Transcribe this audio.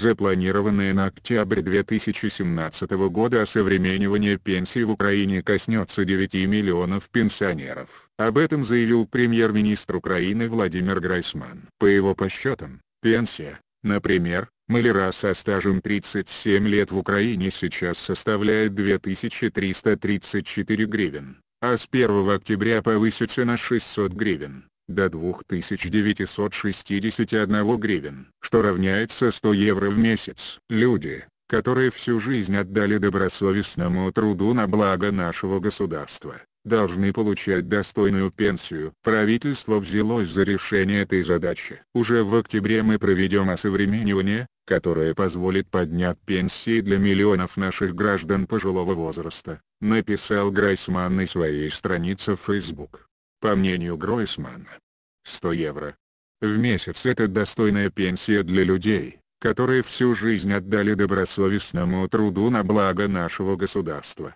запланированное на октябрь 2017 года осовременивание пенсий в Украине коснется 9 миллионов пенсионеров. Об этом заявил премьер-министр Украины Владимир Гройсман. По его подсчетам, пенсия, например, маляра со стажем 37 лет в Украине сейчас составляет 2334 гривен, а с 1 октября повысится на 600 гривен до 2961 гривен, что равняется 100 евро в месяц. Люди, которые всю жизнь отдали добросовестному труду на благо нашего государства, должны получать достойную пенсию. Правительство взялось за решение этой задачи. Уже в октябре мы проведем осовременивание, которое позволит поднять пенсии для миллионов наших граждан пожилого возраста, написал Грайсман на своей странице в Facebook. По мнению Гройсмана, 100 евро в месяц это достойная пенсия для людей, которые всю жизнь отдали добросовестному труду на благо нашего государства.